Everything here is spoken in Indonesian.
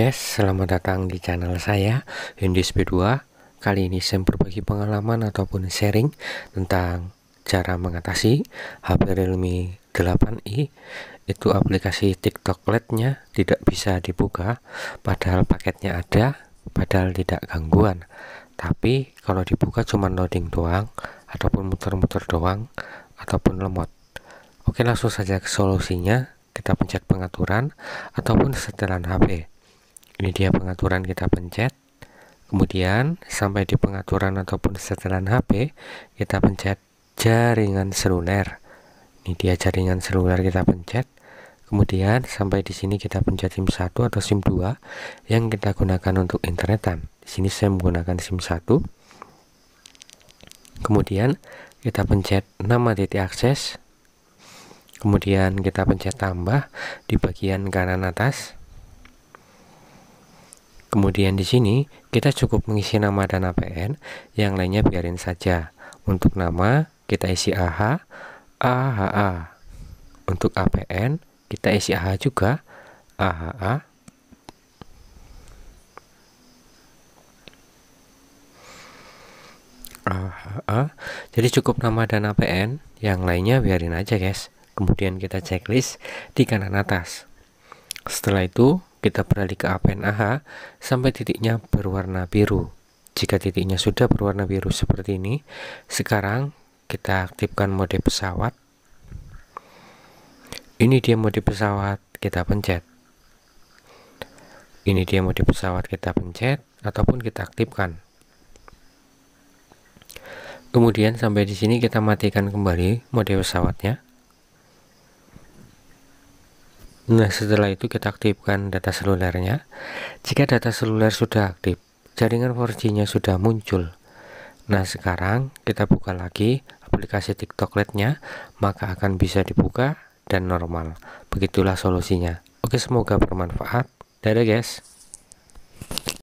Yes, selamat datang di channel saya, Hindi Speed 2 Kali ini saya berbagi pengalaman ataupun sharing tentang cara mengatasi HP Realme 8i. Itu aplikasi TikTok LED-nya tidak bisa dibuka, padahal paketnya ada, padahal tidak gangguan. Tapi kalau dibuka cuma loading doang, ataupun muter-muter doang, ataupun lemot. Oke, langsung saja ke solusinya. Kita pencet pengaturan ataupun setelan HP ini dia pengaturan kita pencet kemudian sampai di pengaturan ataupun setelan HP kita pencet jaringan seluler ini dia jaringan seluler kita pencet kemudian sampai di sini kita pencet SIM 1 atau SIM 2 yang kita gunakan untuk internetan di sini saya menggunakan SIM 1 kemudian kita pencet nama titik akses kemudian kita pencet tambah di bagian kanan atas Kemudian di sini kita cukup mengisi nama dan APN, yang lainnya biarin saja. Untuk nama kita isi AH, AHA. Untuk APN kita isi AH juga, AHA. AHA. Jadi cukup nama dan APN, yang lainnya biarin aja guys. Kemudian kita checklist di kanan atas. Setelah itu kita beralih ke AH sampai titiknya berwarna biru. Jika titiknya sudah berwarna biru seperti ini, sekarang kita aktifkan mode pesawat. Ini dia mode pesawat, kita pencet. Ini dia mode pesawat, kita pencet ataupun kita aktifkan. Kemudian sampai di sini kita matikan kembali mode pesawatnya. Nah, setelah itu kita aktifkan data selulernya. Jika data seluler sudah aktif, jaringan 4G-nya sudah muncul. Nah, sekarang kita buka lagi aplikasi TikTok LED-nya, maka akan bisa dibuka dan normal. Begitulah solusinya. Oke, semoga bermanfaat. Dadah, guys.